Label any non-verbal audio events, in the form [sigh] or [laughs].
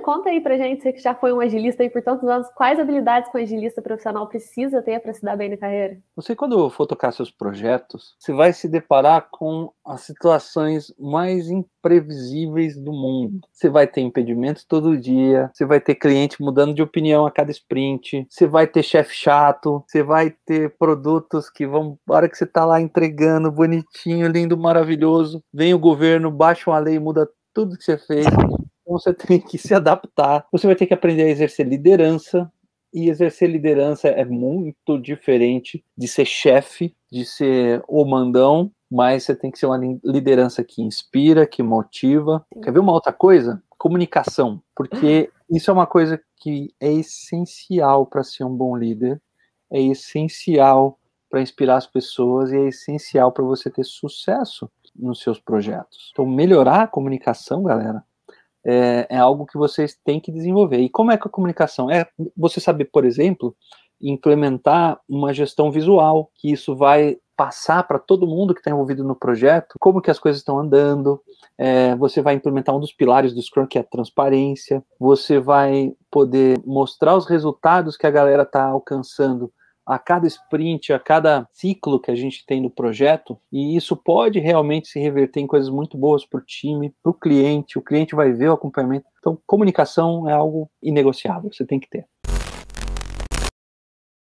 conta aí pra gente, você que já foi um agilista aí por tantos anos, quais habilidades que um agilista profissional precisa ter para se dar bem na carreira? Você, quando for tocar seus projetos, você vai se deparar com as situações mais imprevisíveis do mundo. Você vai ter impedimentos todo dia, você vai ter cliente mudando de opinião a cada sprint, você vai ter chefe chato, você vai ter produtos que vão, na hora que você tá lá entregando, bonitinho, lindo, maravilhoso, vem o governo, baixa uma lei, muda tudo que você fez então, você [laughs] tem que se adaptar, você vai ter que aprender a exercer liderança, e exercer liderança é muito diferente de ser chefe, de ser o mandão, mas você tem que ser uma liderança que inspira, que motiva. Quer ver uma outra coisa? Comunicação, porque uhum. isso é uma coisa que é essencial para ser um bom líder, é essencial para inspirar as pessoas e é essencial para você ter sucesso nos seus projetos. Então, melhorar a comunicação, galera, é, é, algo que vocês têm que desenvolver. E como é que a comunicação? É você saber, por exemplo, implementar uma gestão visual, que isso vai passar para todo mundo que está envolvido no projeto como que as coisas estão andando. É, você vai implementar um dos pilares do Scrum, que é a transparência. Você vai poder mostrar os resultados que a galera está alcançando a cada sprint, a cada ciclo que a gente tem no projeto, e isso pode realmente se reverter em coisas muito boas para o time, para o cliente, o cliente vai ver o acompanhamento. Então, comunicação é algo inegociável, você tem que ter.